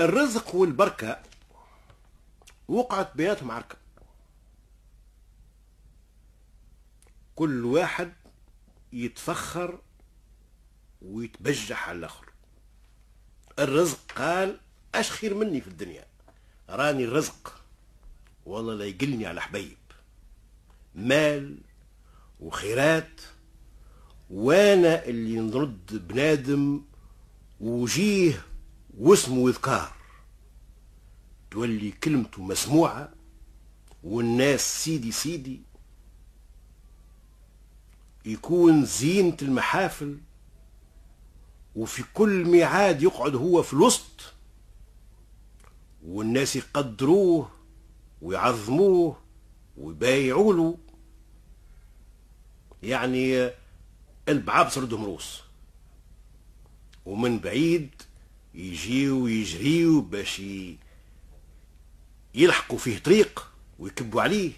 الرزق والبركة وقعت بيناتهم عركة كل واحد يتفخر ويتبجح على الآخر الرزق قال اش خير مني في الدنيا راني الرزق والله لا يقلني على حبيب مال وخيرات وانا اللي نرد بنادم وجيه واسمه وذكار تولي كلمته مسموعة والناس سيدي سيدي يكون زينة المحافل وفي كل ميعاد يقعد هو في الوسط والناس يقدروه ويعظموه ويبايعوا له يعني البعاب سردهم روس ومن بعيد يجيو ويجريو باش يلحقوا فيه طريق ويكبوا عليه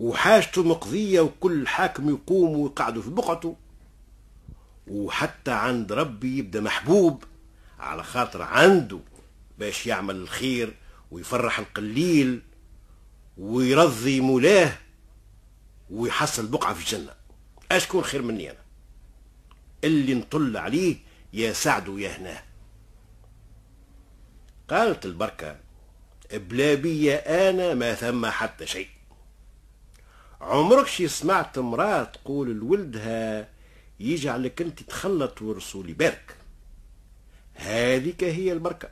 وحاجته مقضية وكل حاكم يقوم ويقعدوا في بقعته وحتى عند ربي يبدا محبوب على خاطر عنده باش يعمل الخير ويفرح القليل ويرضي مولاه ويحصل بقعة في الجنة أشكون خير مني أنا اللي نطل عليه يا سعد يا هناه قالت البركة بلا بيا انا ما ثم حتى شيء عمرك شي سمعت امرأة تقول لولدها يجعلك انت تخلط ورسولي بارك هذيك هي البركة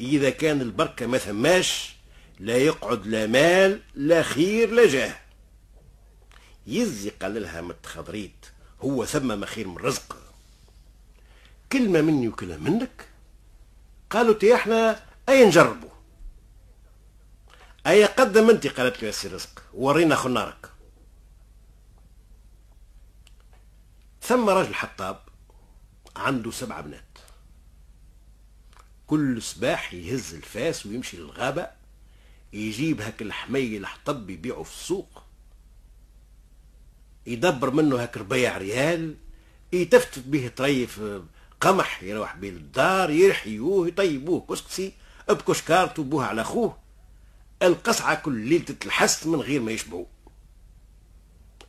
إذا كان البركة ما ثماش لا يقعد لا مال لا خير لا جاه يزي قال لها متخضريت هو ثم ما خير من رزق كلمة مني وكلمة منك قالوا تي احنا أي نجربوا أي قدم أنت قالت لي يا سي رزق ورينا خنارك ثم رجل حطاب عنده سبع بنات كل صباح يهز الفاس ويمشي للغابة يجيب هاك الحمي الحطب يبيعه في السوق يدبر منه هاك ربيع ريال يتفتت به طريف قمح يروح به للدار يرحيوه يطيبوه كسكسي بكشكارت وبوها على خوه القصعة كل ليلة تتلحس من غير ما يشبعوا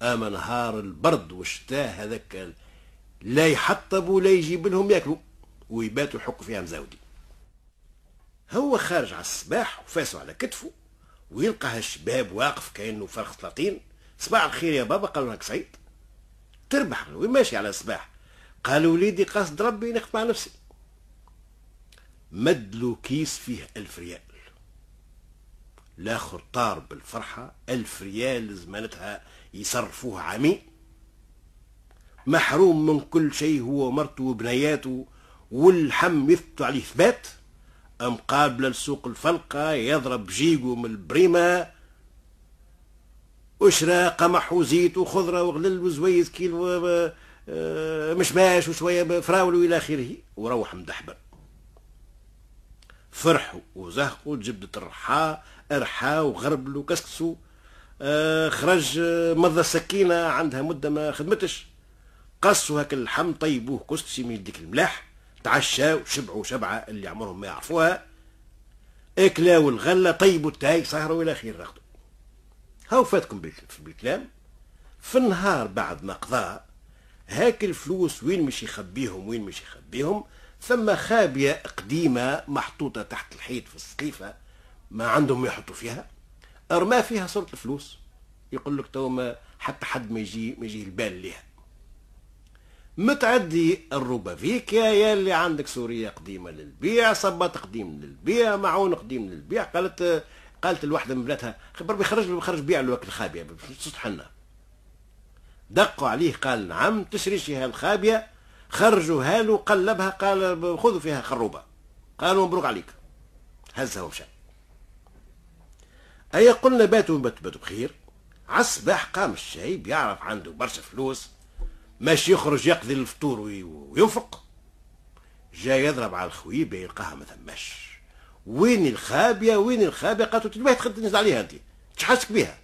أما نهار البرد والشتاء هذاك لا يحطب ولا يجيب لهم ياكلوا ويباتوا يحكوا فيها مزاودي هو خارج على الصباح وفاسوا على كتفه ويلقى هالشباب واقف كأنه فرخ سلاطين صباح الخير يا بابا قالوا لك سعيد تربح ماشي على الصباح قالوا وليدي قاصد ربي نخدم على نفسي مد له كيس فيه ألف ريال لاخر طار بالفرحة ألف ريال زمانتها يصرفوه عمي محروم من كل شيء هو ومرته وبنياته والحم يثبتوا عليه ثبات أم قابلة لسوق الفلقة يضرب جيجو من البريمة وشرا قمح وزيت وخضرة وغلل وزويز كيلو آه، آه، مشماش وشوية فراول وإلى آخره وروح مدحبر فرحوا وزهقوا جبدة الرحاء ارحا وغربلوا كسكسوا آه خرج آه، مضى سكينة عندها مدة ما خدمتش قصوا هاك اللحم طيبوه كسكسي من يديك الملاح تعشاو شبعوا شبعة اللي عمرهم ما يعرفوها اكلاو الغلة طيبوا التاي سهروا إلى خير رغدوا هاو فاتكم بالكلام في النهار بعد ما قضى هاك الفلوس وين مش يخبيهم وين مش يخبيهم ثم خابية قديمة محطوطة تحت الحيط في السقيفة ما عندهم يحطوا فيها أرمى فيها صورة الفلوس يقول لك تو ما حتى حد ما يجي ما يجي البال ليها متعدي الروبافيكيا يا اللي عندك سورية قديمة للبيع صباط قديم للبيع معون قديم للبيع قالت قالت الوحدة من بلادها خبر بيخرج بيخرج بيع الوقت الخابية باش دقوا عليه قال نعم تشري شيها الخابية خرجوها له قلبها قال خذوا فيها خروبه قالوا مبروك عليك هزها ومشى أي قلنا باتوا باتوا بخير عالصباح قام الشايب يعرف عنده برشا فلوس ماشي يخرج يقضي الفطور وينفق جا يضرب على الخويبه يلقاها ما ثماش وين الخابيه وين الخابيه قالت له تخدمني عليها انت تشحسك بها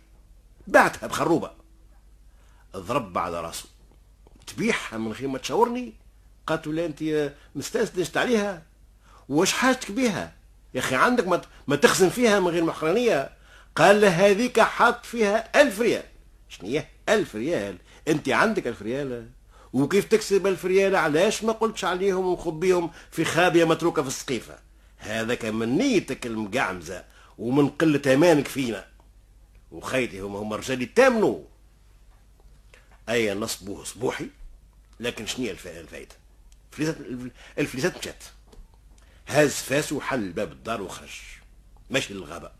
بعتها بخروبه ضرب على راسه تبيعها من غير ما تشاورني قالت لا انت مستسلمت عليها واش حاجتك بها يا اخي عندك ما, تخزن فيها من غير محرانيه قال له هذيك حاط فيها ألف ريال شنو هي ألف ريال انت عندك ألف ريال وكيف تكسب ألف ريال علاش ما قلتش عليهم وخبيهم في خابية متروكة في السقيفة هذاك من نيتك المقعمزة ومن قلة أمانك فينا وخيتي هما هما رجالي تامنوا اي نصبه صبوحي لكن شنو هي الفائده الفليسات الفليزات مشات هز فاسه وحل باب الدار وخرج ماشي للغابه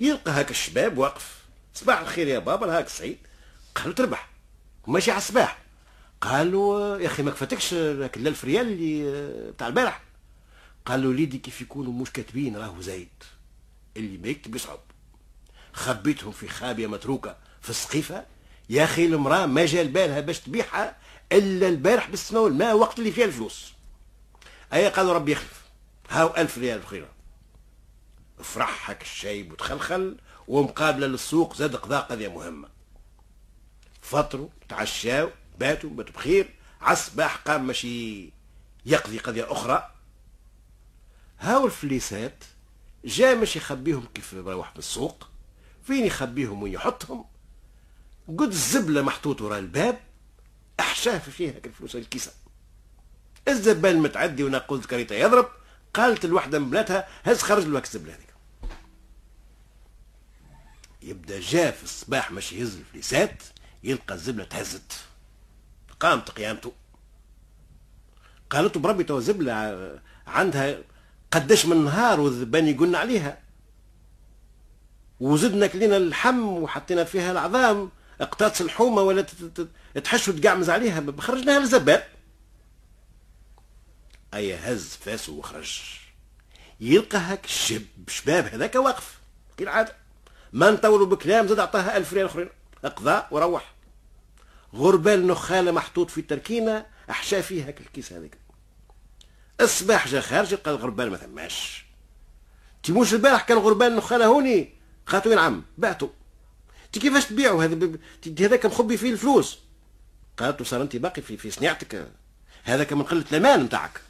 يلقى هاك الشباب واقف صباح الخير يا بابا هاك سعيد قالوا تربح ماشي على الصباح قالوا يا اخي ما كفاتكش راك ريال اللي آه، بتاع البارح قالوا ليدي كيف يكونوا مش كاتبين راهو زايد اللي ما يكتب يصعب خبيتهم في خابيه متروكه في السقيفه يا اخي المراه ما جا لبالها باش تبيعها الا البارح بالسماء والماء وقت اللي فيها الفلوس اي قالوا ربي يخلف هاو ألف ريال خيرة فرح هاك الشايب وتخلخل ومقابله للسوق زاد قضاء قضيه مهمه فطروا تعشاو باتوا باتوا بخير عصباح قام ماشي يقضي قضيه اخرى هاو الفليسات جا مش يخبيهم كيف يروح بالسوق فين يخبيهم وين يحطهم قد الزبلة محطوط ورا الباب احشاف فيها الفلوس الكيسة الزبال متعدي ونقود كريته يضرب قالت الوحدة من بناتها هز خرج له الزبلة هذيك يبدا جاء في الصباح مش يهز الفليسات يلقى الزبلة تهزت قامت قيامته قالت بربي تو زبلة عندها قداش من نهار والذبان يقولنا عليها وزدنا كلينا اللحم وحطينا فيها العظام اقتاص الحومه ولا تحش وتقعمز عليها خرجناها للزبال اي هز فاسه وخرج يلقى هاك الشب شباب هذاك واقف كالعاده ما نطولوا بكلام زاد عطاها ألف ريال اخرين اقضى وروح غربال نخالة محطوط في التركينة احشى فيها هاك الكيس هذاك الصباح جا خارج لقى الغربال ما ثماش تيموش البارح كان غربال نخالة هوني خاطو ينعم بعتو انت كيفاش تبيعوا هذا ب... هذا فيه الفلوس قالت له صار انت باقي في, في صناعتك هذاك من قله الامان نتاعك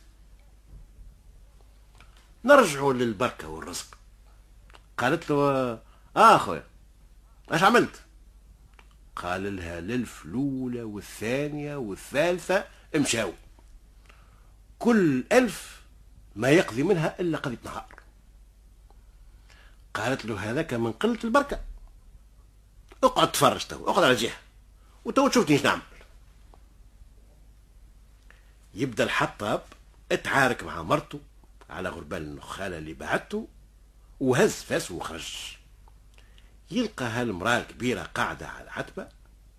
نرجعوا للبركه والرزق قالت له اه خويا اش عملت قال لها للفلولة الاولى والثانيه والثالثه مشاو كل ألف ما يقضي منها إلا قضية نهار قالت له هذاك من قلة البركة اقعد تفرج تو اقعد على الجهه وتو تشوفني ايش نعمل يبدا الحطاب اتعارك مع مرته على غربال النخاله اللي بعته وهز فاس وخرج يلقى هالمراه الكبيره قاعده على العتبه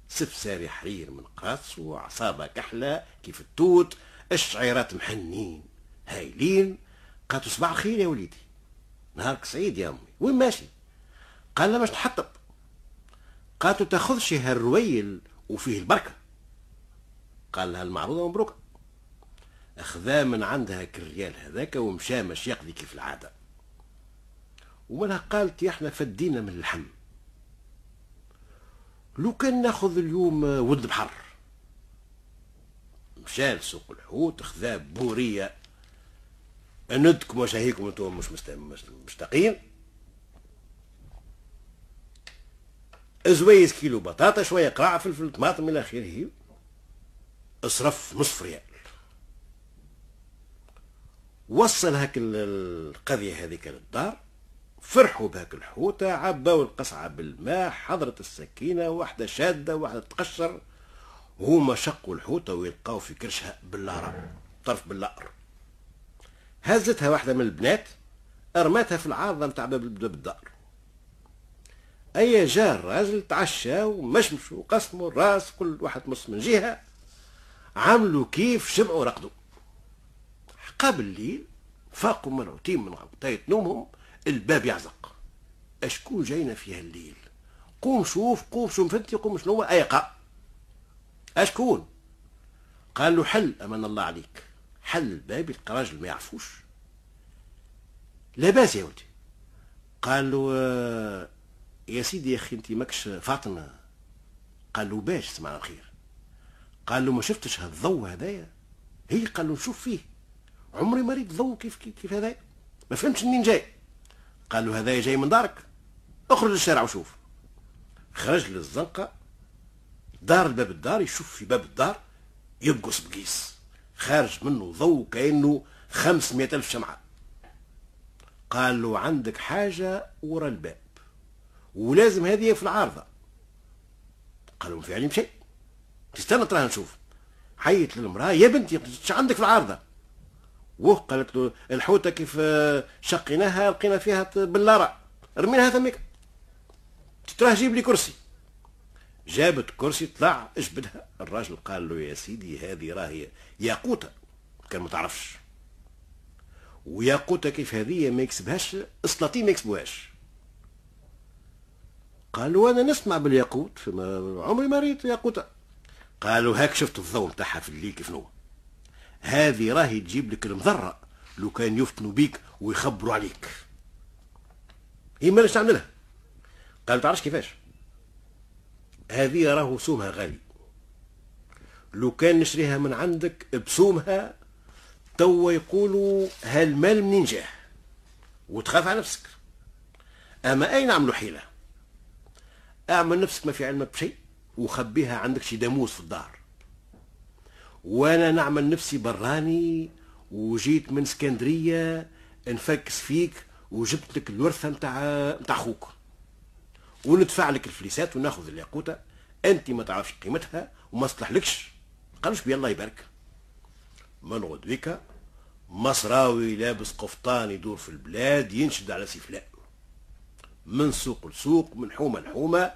سفساري حرير من قراص وعصابة كحلة كيف التوت الشعيرات محنين هايلين قالت صباح الخير يا وليدي نهارك سعيد يا أمي وين ماشي قال لا باش تحطب قالت تاخذش هالرويل وفيه البركة قال لها المعروضة مبروكة أخذا من عندها كريال هذاك ومشى مش يقضي كيف العادة ومنها قالت يا احنا فدينا من اللحم لو كان ناخذ اليوم ولد بحر مشى لسوق الحوت خذا بورية ندكم وشهيكم انتم مش مستقيم زويز كيلو بطاطا شويه قراع فلفل طماطم الى اخره اصرف نصف ريال وصل هاك القضيه هذيك للدار فرحوا بهاك الحوته عباو القصعه بالماء حضرت السكينه واحده شاده واحده تقشر هما شقوا الحوته ويلقاو في كرشها باللارة طرف باللأر هزتها واحده من البنات رماتها في العارضه نتاع باب الدار أي جا الراجل تعشى ومشمش وقسموا الراس كل واحد مص من جهة عملوا كيف شبعوا رقدوا قبل الليل فاقوا منعوتين من غطاية نومهم الباب يعزق أشكون جاينا في هالليل قوم شوف قوم شوف انت قوم شنو هو أيقا أشكون قال له حل أمان الله عليك حل الباب يلقى راجل ما يعرفوش لاباس يا ولدي قال له آه، يا سيدي يا اخي انت ماكش فاطمه قال له باش سمع الخير قال له ما شفتش هالضو هذايا هي قال له نشوف فيه عمري ما ريت ضو كيف كيف, كيف هذايا ما فهمتش منين جاي قال له هذايا جاي من دارك اخرج للشارع وشوف خرج للزنقه دار الباب الدار يشوف في باب الدار يبقص بقيس خارج منه ضو كانه خمسمائة ألف شمعة قال له عندك حاجة ورا الباب ولازم هذه في العارضه قالوا ما في عليهم شيء تستنى تراه نشوف حيت للمراه يا بنتي اش عندك في العارضه وه قالت له الحوته كيف آه، شقيناها لقينا فيها بلارة رميناها ثميك تراه جيب لي كرسي جابت كرسي طلع اجبدها الراجل قال له يا سيدي هذه راهي ياقوته كان ما تعرفش وياقوته كيف هذه ما يكسبهاش السلاطين ما يكسبوهاش قال وانا نسمع بالياقوت فما عمري ما ريت ياقوتة قالوا هاك شفت الضوء نتاعها في الليل كيف نوع هذه راهي تجيب لك المضرة لو كان يفتنوا بيك ويخبروا عليك هي ما نعملها قال ما تعرفش كيفاش هذه راهو سومها غالي لو كان نشريها من عندك بسومها توا يقولوا هالمال منين جاه وتخاف على نفسك اما اين نعملوا حيله اعمل نفسك ما في علمك بشيء وخبيها عندك شي داموس في الدار وانا نعمل نفسي براني وجيت من اسكندريه نفكس فيك وجبت لك الورثه نتاع نتاع خوك وندفع لك الفليسات وناخذ الياقوته انت ما تعرفش قيمتها وما صلحلكش قالوش بي الله يبارك من غدويك مصراوي لابس قفطان يدور في البلاد ينشد على سفلان من سوق لسوق من حومه لحومه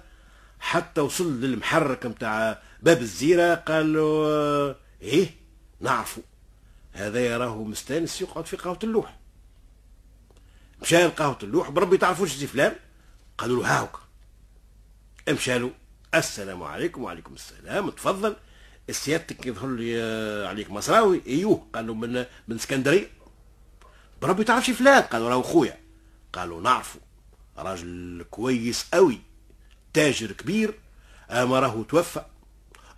حتى وصل للمحرك نتاع باب الزيره قال له آه، ايه نعرفوا هذا يراه مستانس يقعد في قهوه اللوح مشى لقهوه اللوح بربي تعرفوش زي فلان قالوا له هاوك امشى له السلام عليكم وعليكم السلام تفضل سيادتك يظهر لي آه، عليك مصراوي ايوه قالوا من من اسكندريه بربي تعرفش فلان قالوا راهو خويا قالوا نعرفه راجل كويس قوي تاجر كبير اما راهو توفى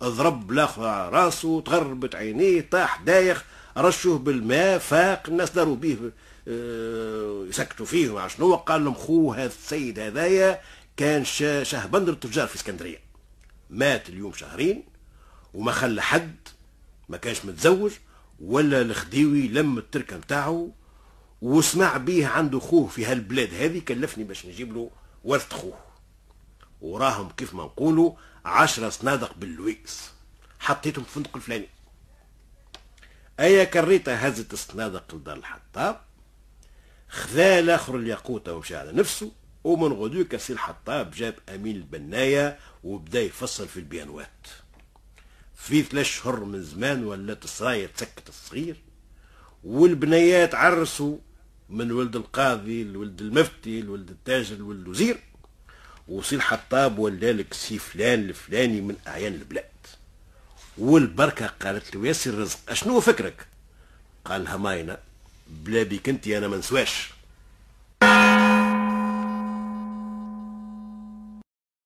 ضرب لاخ راسه تغربت عينيه طاح دايخ رشوه بالماء فاق الناس داروا بيه آه، يسكتوا فيه مع شنو قال لهم خوه هذا السيد هذايا كان شهبندر التجار في اسكندريه مات اليوم شهرين وما خلى حد ما كانش متزوج ولا الخديوي لم التركه نتاعو وسمع بيه عنده خوه في هالبلاد هذه كلفني باش نجيب له ورث خوه وراهم كيف ما نقولوا عشرة صنادق باللويس حطيتهم في الفندق الفلاني ايا كريته هزت الصنادق لدار الحطاب خذا الاخر الياقوتة ومشى على نفسه ومن غدوك سي الحطاب جاب امين البناية وبدا يفصل في البيانوات في ثلاث شهور من زمان ولات السراية تسكت الصغير والبنيات عرسوا من ولد القاضي لولد المفتي لولد التاجر لولد الوزير وصير حطاب ولا لك سي فلان الفلاني من اعيان البلاد والبركه قالت له ياسر رزق اشنو فكرك قال لها ماينه بلا بيك انت انا ما نسواش